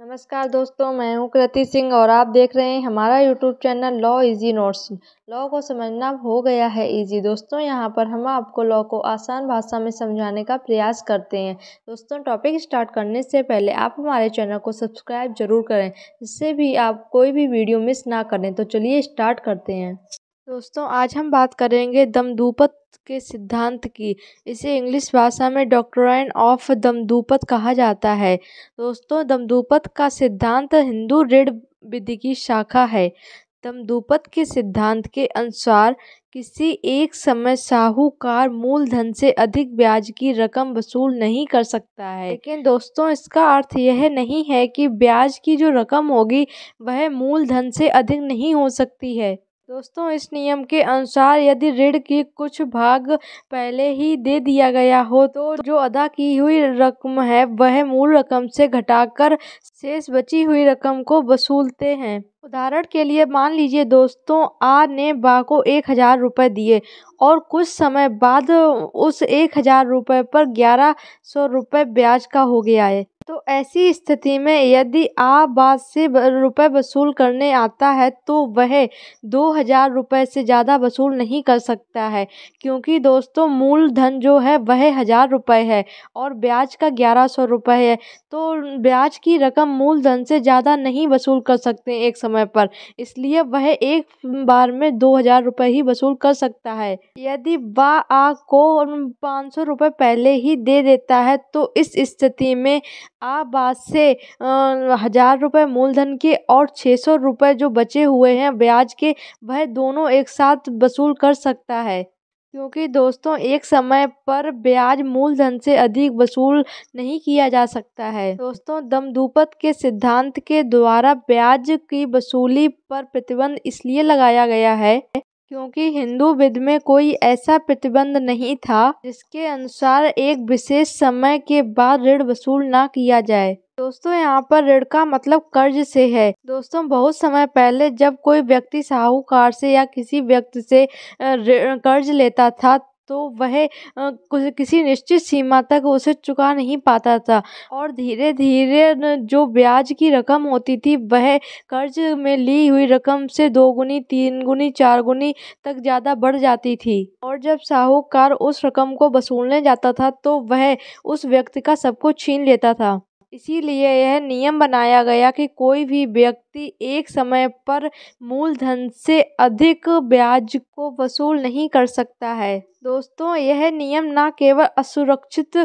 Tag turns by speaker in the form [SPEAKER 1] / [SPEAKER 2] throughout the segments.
[SPEAKER 1] नमस्कार दोस्तों मैं हूं कृति सिंह और आप देख रहे हैं हमारा YouTube channel law easy notes law को समझना हो गया है इजी दोस्तों यहां पर हम आपको लॉ को आसान भाषा में समझाने का प्रयास करते हैं दोस्तों टॉपिक स्टार्ट करने से पहले आप हमारे चैनल को सब्सक्राइब जरूर करें जिससे भी आप कोई भी वीडियो मिस ना करें तो चलिए स्टार्ट करते हैं दोस्तों आज हम बात करेंगे दमदूपत के सिद्धांत की इसे इंग्लिश भाषा में डॉक्ट्राइन ऑफ दमदूपत कहा जाता है दोस्तों दमदूपत का सिद्धांत हिंदू ऋण विधि की शाखा है दमदूपत के सिद्धांत के अनुसार किसी एक समय साहूकार मूलधन से अधिक ब्याज की रकम वसूल नहीं कर सकता है लेकिन दोस्तों इसका अर्थ यह नहीं है कि ब्याज की जो रकम होगी वह मूलधन से अधिक नहीं हो सकती है दोस्तों इस नियम के अनुसार यदि ऋण की कुछ भाग पहले ही दे दिया गया हो तो जो अदा की हुई रकम है वह मूल रकम से घटाकर शेष बची हुई रकम को वसूलते हैं उदाहरण के लिए मान लीजिए दोस्तों आ ने बा को एक हज़ार रुपये दिए और कुछ समय बाद उस एक हज़ार रुपये पर ग्यारह सौ रुपये ब्याज का हो गया है तो ऐसी स्थिति में यदि आबास से रुपये वसूल करने आता है तो वह दो हज़ार रुपये से ज़्यादा वसूल नहीं कर सकता है क्योंकि दोस्तों मूलधन जो है वह हज़ार रुपये है और ब्याज का ग्यारह सौ रुपये है तो ब्याज की रकम मूलधन से ज़्यादा नहीं वसूल कर सकते एक समय पर इसलिए वह एक बार में दो हज़ार रुपये ही वसूल कर सकता है यदि बा आ को पाँच सौ रुपये पहले ही दे देता है तो इस स्थिति में आबाद से हज़ार रुपए मूलधन के और छः सौ रुपये जो बचे हुए हैं ब्याज के वह दोनों एक साथ वसूल कर सकता है क्योंकि दोस्तों एक समय पर ब्याज मूलधन से अधिक वसूल नहीं किया जा सकता है दोस्तों दमदूपत के सिद्धांत के द्वारा ब्याज की वसूली पर प्रतिबंध इसलिए लगाया गया है क्योंकि हिंदू विद में कोई ऐसा प्रतिबंध नहीं था जिसके अनुसार एक विशेष समय के बाद ऋण वसूल ना किया जाए दोस्तों यहाँ पर ऋण का मतलब कर्ज से है दोस्तों बहुत समय पहले जब कोई व्यक्ति साहूकार से या किसी व्यक्ति से कर्ज लेता था तो वह किसी निश्चित सीमा तक उसे चुका नहीं पाता था और धीरे धीरे जो ब्याज की रकम होती थी वह कर्ज में ली हुई रकम से दोगुनी तीन गुनी चार गुनी तक ज़्यादा बढ़ जाती थी और जब साहूकार उस रकम को वसूलने जाता था तो वह उस व्यक्ति का सब कुछ छीन लेता था इसीलिए यह नियम बनाया गया कि कोई भी व्यक्ति एक समय पर मूलधन से अधिक ब्याज को वसूल नहीं कर सकता है दोस्तों यह नियम न केवल असुरक्षित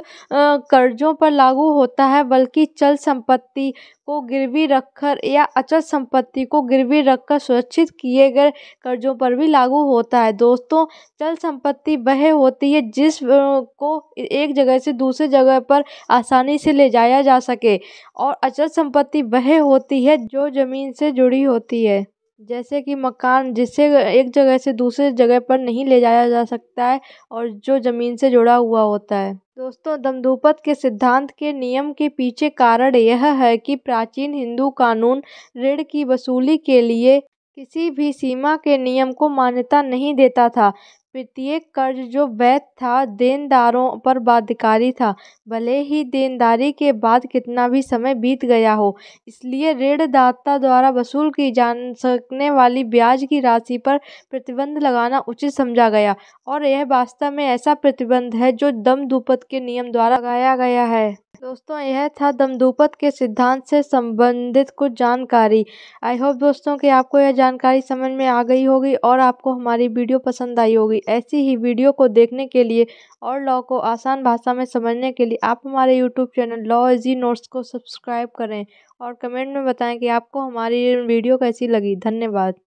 [SPEAKER 1] कर्जों पर लागू होता है बल्कि चल संपत्ति को गिरवी रखकर या अचल संपत्ति को गिरवी रखकर सुरक्षित किए गए कर्जों पर भी लागू होता है दोस्तों चल संपत्ति वह होती है जिस को एक जगह से दूसरे जगह पर आसानी से ले जाया जा सके और अचल संपत्ति वह होती है जो जमीन से जुड़ी होती है जैसे कि मकान जिसे एक जगह से दूसरे जगह पर नहीं ले जाया जा सकता है और जो ज़मीन से जुड़ा हुआ होता है दोस्तों दमदूपत के सिद्धांत के नियम के पीछे कारण यह है कि प्राचीन हिंदू कानून ऋण की वसूली के लिए किसी भी सीमा के नियम को मान्यता नहीं देता था प्रत्येक कर्ज जो वैध था देनदारों पर बाध्यकारी था भले ही देनदारी के बाद कितना भी समय बीत गया हो इसलिए ऋणदाता द्वारा वसूल की जा सकने वाली ब्याज की राशि पर प्रतिबंध लगाना उचित समझा गया और यह वास्तव में ऐसा प्रतिबंध है जो दम धूपत के नियम द्वारा लगाया गया है दोस्तों यह था दमदूपत के सिद्धांत से संबंधित कुछ जानकारी आई होप दोस्तों कि आपको यह जानकारी समझ में आ गई होगी और आपको हमारी वीडियो पसंद आई होगी ऐसी ही वीडियो को देखने के लिए और लॉ को आसान भाषा में समझने के लिए आप हमारे YouTube channel law easy notes को सब्सक्राइब करें और कमेंट में बताएं कि आपको हमारी वीडियो कैसी लगी धन्यवाद